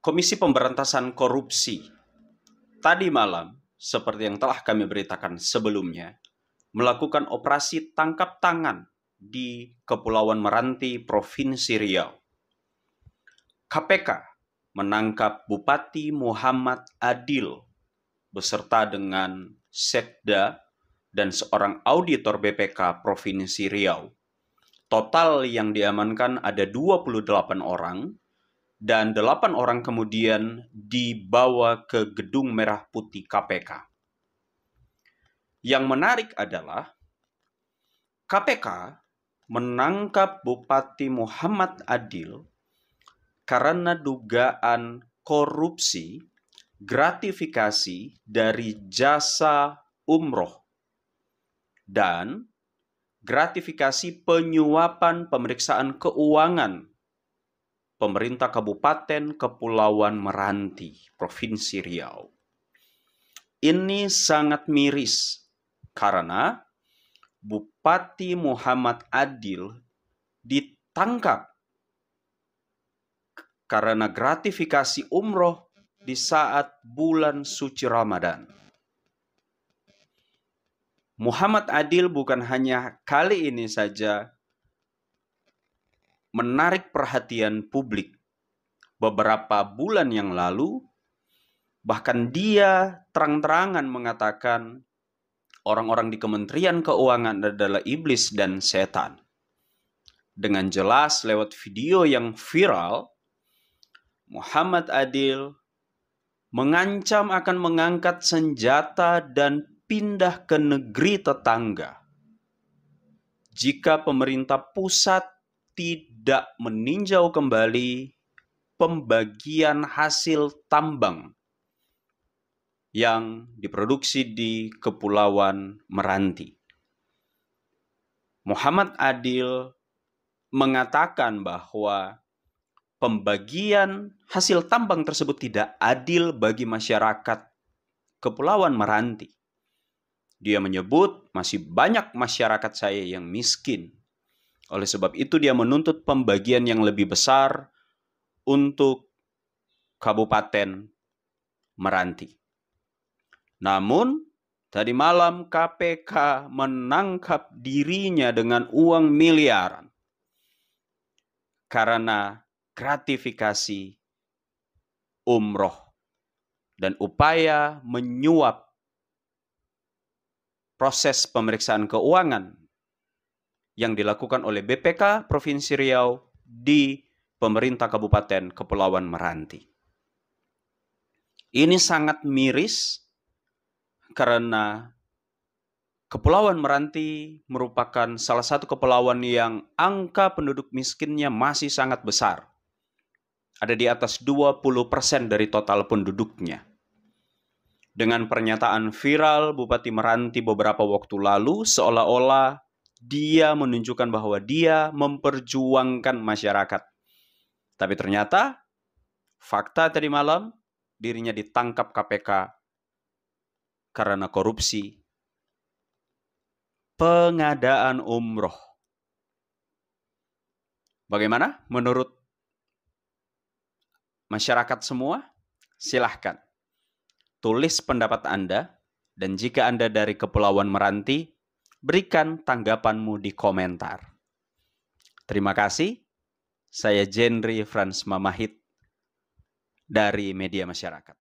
Komisi Pemberantasan Korupsi tadi malam, seperti yang telah kami beritakan sebelumnya, melakukan operasi tangkap tangan di Kepulauan Meranti, Provinsi Riau. KPK menangkap Bupati Muhammad Adil beserta dengan Sekda dan seorang auditor BPK Provinsi Riau. Total yang diamankan ada 28 orang, dan delapan orang kemudian dibawa ke Gedung Merah Putih KPK. Yang menarik adalah KPK menangkap Bupati Muhammad Adil karena dugaan korupsi gratifikasi dari jasa umroh dan gratifikasi penyuapan pemeriksaan keuangan pemerintah Kabupaten Kepulauan Meranti, Provinsi Riau. Ini sangat miris karena Bupati Muhammad Adil ditangkap karena gratifikasi umroh di saat bulan suci Ramadan. Muhammad Adil bukan hanya kali ini saja menarik perhatian publik. Beberapa bulan yang lalu, bahkan dia terang-terangan mengatakan orang-orang di Kementerian Keuangan adalah iblis dan setan. Dengan jelas lewat video yang viral, Muhammad Adil mengancam akan mengangkat senjata dan pindah ke negeri tetangga. Jika pemerintah pusat tidak meninjau kembali pembagian hasil tambang yang diproduksi di Kepulauan Meranti. Muhammad Adil mengatakan bahwa pembagian hasil tambang tersebut tidak adil bagi masyarakat Kepulauan Meranti. Dia menyebut masih banyak masyarakat saya yang miskin oleh sebab itu dia menuntut pembagian yang lebih besar untuk Kabupaten Meranti. Namun, tadi malam KPK menangkap dirinya dengan uang miliaran karena gratifikasi umroh dan upaya menyuap proses pemeriksaan keuangan yang dilakukan oleh BPK Provinsi Riau di pemerintah Kabupaten Kepulauan Meranti. Ini sangat miris karena Kepulauan Meranti merupakan salah satu kepulauan yang angka penduduk miskinnya masih sangat besar. Ada di atas 20% dari total penduduknya. Dengan pernyataan viral Bupati Meranti beberapa waktu lalu seolah-olah dia menunjukkan bahwa dia memperjuangkan masyarakat. Tapi ternyata fakta tadi malam dirinya ditangkap KPK karena korupsi pengadaan umroh. Bagaimana menurut masyarakat semua? Silahkan tulis pendapat Anda dan jika Anda dari Kepulauan Meranti, Berikan tanggapanmu di komentar. Terima kasih. Saya Jenry Frans Mamahit dari Media Masyarakat.